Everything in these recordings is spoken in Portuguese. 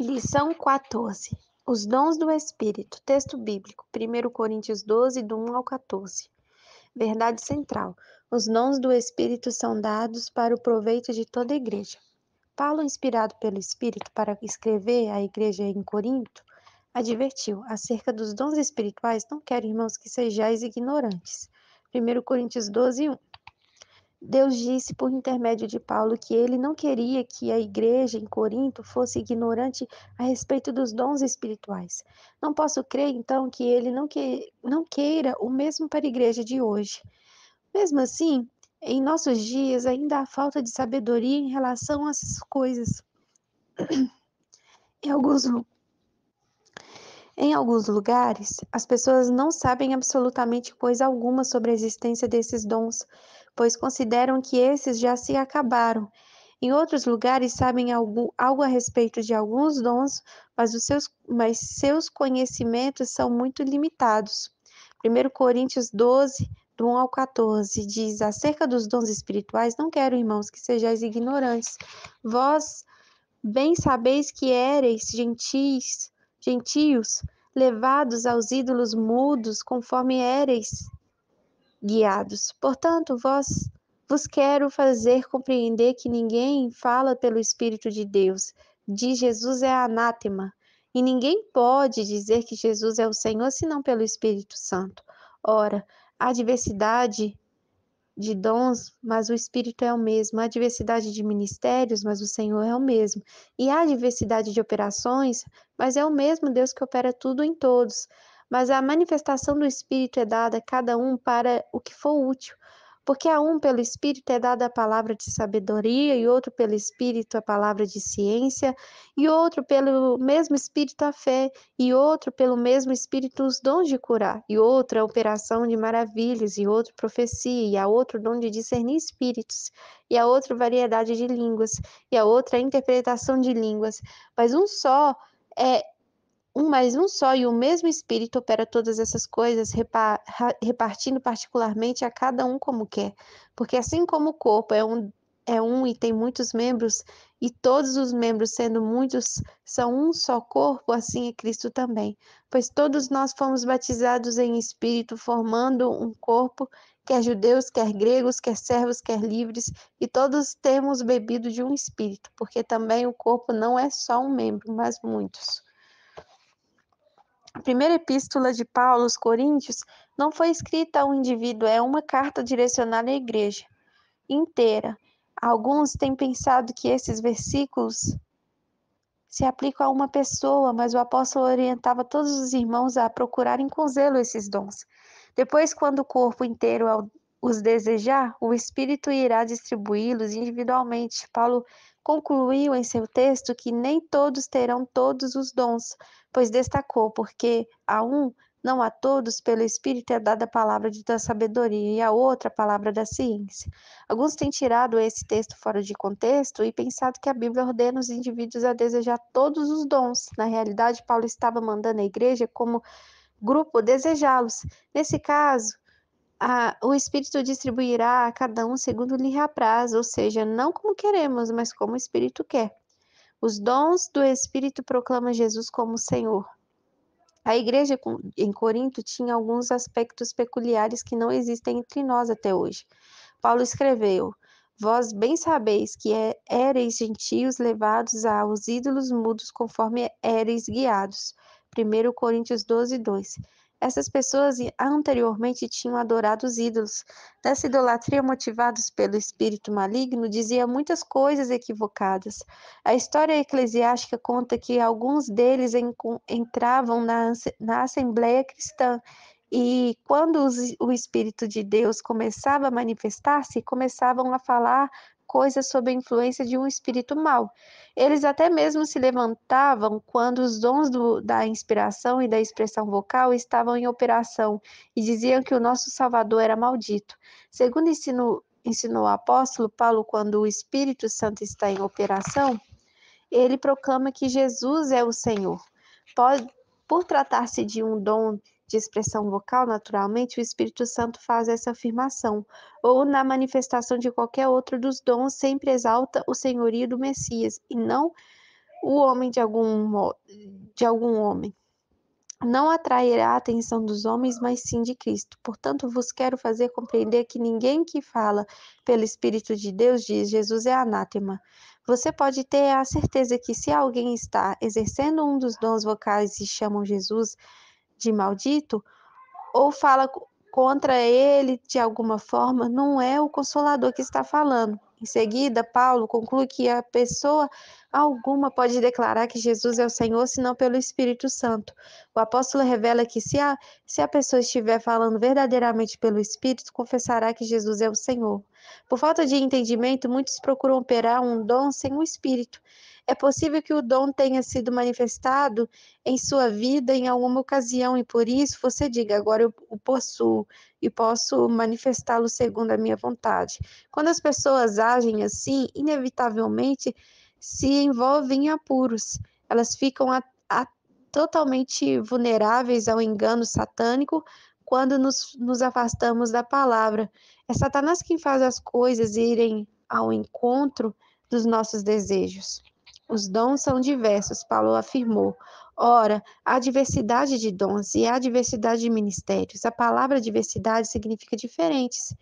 Lição 14. Os dons do Espírito. Texto bíblico. 1 Coríntios 12, do 1 ao 14. Verdade central. Os dons do Espírito são dados para o proveito de toda a igreja. Paulo, inspirado pelo Espírito para escrever à igreja em Corinto, advertiu acerca dos dons espirituais, não quero, irmãos, que sejais ignorantes. 1 Coríntios 12, 1. Deus disse por intermédio de Paulo que ele não queria que a igreja em Corinto fosse ignorante a respeito dos dons espirituais. Não posso crer, então, que ele não, que, não queira o mesmo para a igreja de hoje. Mesmo assim, em nossos dias ainda há falta de sabedoria em relação a essas coisas. em alguns em alguns lugares, as pessoas não sabem absolutamente coisa alguma sobre a existência desses dons pois consideram que esses já se acabaram. Em outros lugares sabem algo, algo a respeito de alguns dons, mas, os seus, mas seus conhecimentos são muito limitados. 1 Coríntios 12, do 1 ao 14, diz: Acerca dos dons espirituais, não quero, irmãos, que sejais ignorantes. Vós bem sabeis que éreis gentis, gentios, levados aos ídolos mudos, conforme éreis guiados. Portanto, vós vos quero fazer compreender que ninguém fala pelo Espírito de Deus, de Jesus é anátema, e ninguém pode dizer que Jesus é o Senhor senão pelo Espírito Santo. Ora, há diversidade de dons, mas o Espírito é o mesmo, há diversidade de ministérios, mas o Senhor é o mesmo, e há diversidade de operações, mas é o mesmo Deus que opera tudo em todos mas a manifestação do Espírito é dada a cada um para o que for útil. Porque a um pelo Espírito é dada a palavra de sabedoria, e outro pelo Espírito a palavra de ciência, e outro pelo mesmo Espírito a fé, e outro pelo mesmo Espírito os dons de curar, e outro a operação de maravilhas, e outro profecia, e a outro dom de discernir espíritos, e a outra variedade de línguas, e a outra interpretação de línguas. Mas um só é um mais um só e o mesmo Espírito opera todas essas coisas, repartindo particularmente a cada um como quer. Porque assim como o corpo é um, é um e tem muitos membros, e todos os membros, sendo muitos, são um só corpo, assim é Cristo também. Pois todos nós fomos batizados em Espírito, formando um corpo, quer judeus, quer gregos, quer servos, quer livres, e todos temos bebido de um Espírito, porque também o corpo não é só um membro, mas muitos. A primeira epístola de Paulo aos Coríntios não foi escrita a um indivíduo, é uma carta direcionada à igreja inteira. Alguns têm pensado que esses versículos se aplicam a uma pessoa, mas o apóstolo orientava todos os irmãos a procurarem com zelo esses dons. Depois, quando o corpo inteiro os desejar, o Espírito irá distribuí-los individualmente. Paulo concluiu em seu texto que nem todos terão todos os dons, pois destacou, porque a um não a todos, pelo Espírito é dada a palavra da sabedoria e a outra a palavra da ciência. Alguns têm tirado esse texto fora de contexto e pensado que a Bíblia ordena os indivíduos a desejar todos os dons. Na realidade, Paulo estava mandando a igreja como grupo desejá-los. Nesse caso, a, o Espírito distribuirá a cada um segundo lhe apraz, ou seja, não como queremos, mas como o Espírito quer. Os dons do Espírito proclama Jesus como Senhor. A igreja em Corinto tinha alguns aspectos peculiares que não existem entre nós até hoje. Paulo escreveu: Vós bem sabeis que é, éreis gentios levados aos ídolos mudos, conforme éreis guiados. 1 Coríntios 12, 2. Essas pessoas anteriormente tinham adorado os ídolos. Dessa idolatria, motivados pelo espírito maligno, dizia muitas coisas equivocadas. A história eclesiástica conta que alguns deles entravam na, na Assembleia Cristã e quando o Espírito de Deus começava a manifestar-se, começavam a falar coisa sob a influência de um espírito mau. Eles até mesmo se levantavam quando os dons do, da inspiração e da expressão vocal estavam em operação e diziam que o nosso Salvador era maldito. Segundo ensino, ensinou o apóstolo Paulo, quando o Espírito Santo está em operação, ele proclama que Jesus é o Senhor. Pode, por tratar-se de um dom de expressão vocal naturalmente, o Espírito Santo faz essa afirmação, ou na manifestação de qualquer outro dos dons, sempre exalta o senhorio do Messias, e não o homem de algum, de algum homem. Não atrairá a atenção dos homens, mas sim de Cristo. Portanto, vos quero fazer compreender que ninguém que fala pelo Espírito de Deus diz Jesus é anátema. Você pode ter a certeza que se alguém está exercendo um dos dons vocais e chamam Jesus, de maldito ou fala contra ele de alguma forma, não é o consolador que está falando. Em seguida, Paulo conclui que a pessoa alguma pode declarar que Jesus é o Senhor, senão pelo Espírito Santo. O apóstolo revela que se a, se a pessoa estiver falando verdadeiramente pelo Espírito, confessará que Jesus é o Senhor. Por falta de entendimento, muitos procuram operar um dom sem o um espírito. É possível que o dom tenha sido manifestado em sua vida em alguma ocasião e por isso você diga: agora eu o possuo e posso manifestá-lo segundo a minha vontade. Quando as pessoas agem assim, inevitavelmente se envolvem em apuros. Elas ficam a, a, totalmente vulneráveis ao engano satânico quando nos, nos afastamos da palavra. É Satanás quem faz as coisas irem ao encontro dos nossos desejos. Os dons são diversos, Paulo afirmou. Ora, há diversidade de dons e há diversidade de ministérios. A palavra diversidade significa diferentes.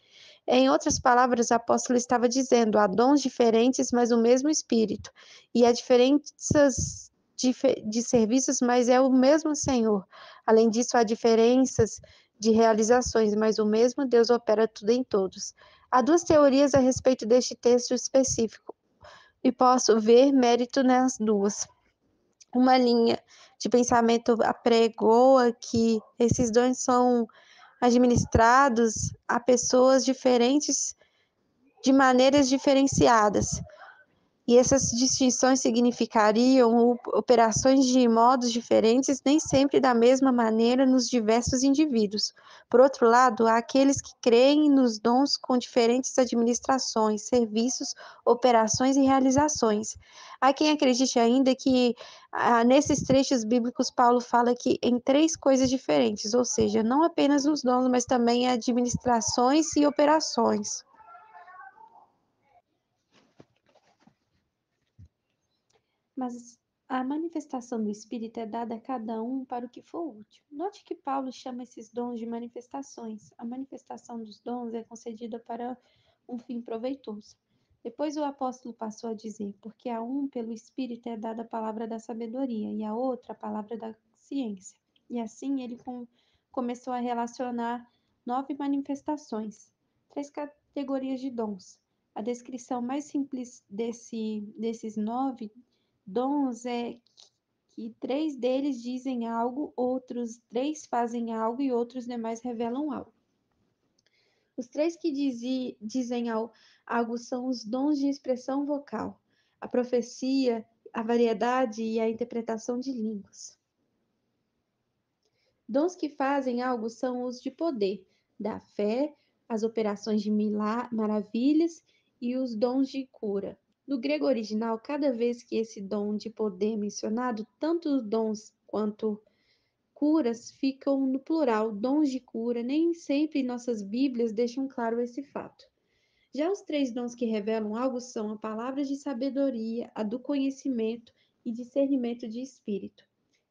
Em outras palavras, o apóstolo estava dizendo: há dons diferentes, mas o mesmo Espírito. E há diferenças de, de serviços, mas é o mesmo Senhor. Além disso, há diferenças de realizações, mas o mesmo Deus opera tudo em todos. Há duas teorias a respeito deste texto específico, e posso ver mérito nas duas. Uma linha de pensamento apregoa que esses dons são administrados a pessoas diferentes de maneiras diferenciadas e essas distinções significariam operações de modos diferentes, nem sempre da mesma maneira nos diversos indivíduos. Por outro lado, há aqueles que creem nos dons com diferentes administrações, serviços, operações e realizações. Há quem acredite ainda que ah, nesses trechos bíblicos Paulo fala que em três coisas diferentes, ou seja, não apenas nos dons, mas também administrações e operações. mas a manifestação do Espírito é dada a cada um para o que for útil. Note que Paulo chama esses dons de manifestações. A manifestação dos dons é concedida para um fim proveitoso. Depois o apóstolo passou a dizer: Porque a um pelo Espírito é dada a palavra da sabedoria, e a outra a palavra da ciência. E assim ele com, começou a relacionar nove manifestações, três categorias de dons. A descrição mais simples desse, desses nove Dons é que três deles dizem algo, outros três fazem algo e outros demais revelam algo. Os três que dizem algo são os dons de expressão vocal, a profecia, a variedade e a interpretação de línguas. Dons que fazem algo são os de poder, da fé, as operações de maravilhas e os dons de cura. No grego original, cada vez que esse dom de poder é mencionado, tanto dons quanto curas ficam no plural, dons de cura, nem sempre nossas Bíblias deixam claro esse fato. Já os três dons que revelam algo são a palavra de sabedoria, a do conhecimento e discernimento de espírito.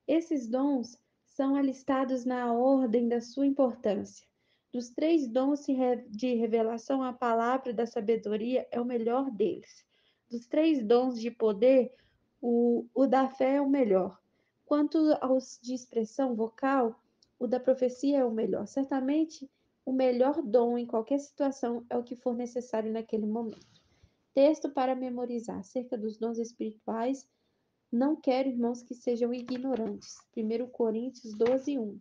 Esses dons são alistados na ordem da sua importância. Dos três dons de revelação, a palavra da sabedoria é o melhor deles. Dos três dons de poder, o, o da fé é o melhor. Quanto aos de expressão vocal, o da profecia é o melhor. Certamente, o melhor dom em qualquer situação é o que for necessário naquele momento. Texto para memorizar acerca dos dons espirituais. Não quero, irmãos, que sejam ignorantes. 1 Coríntios 12, 1.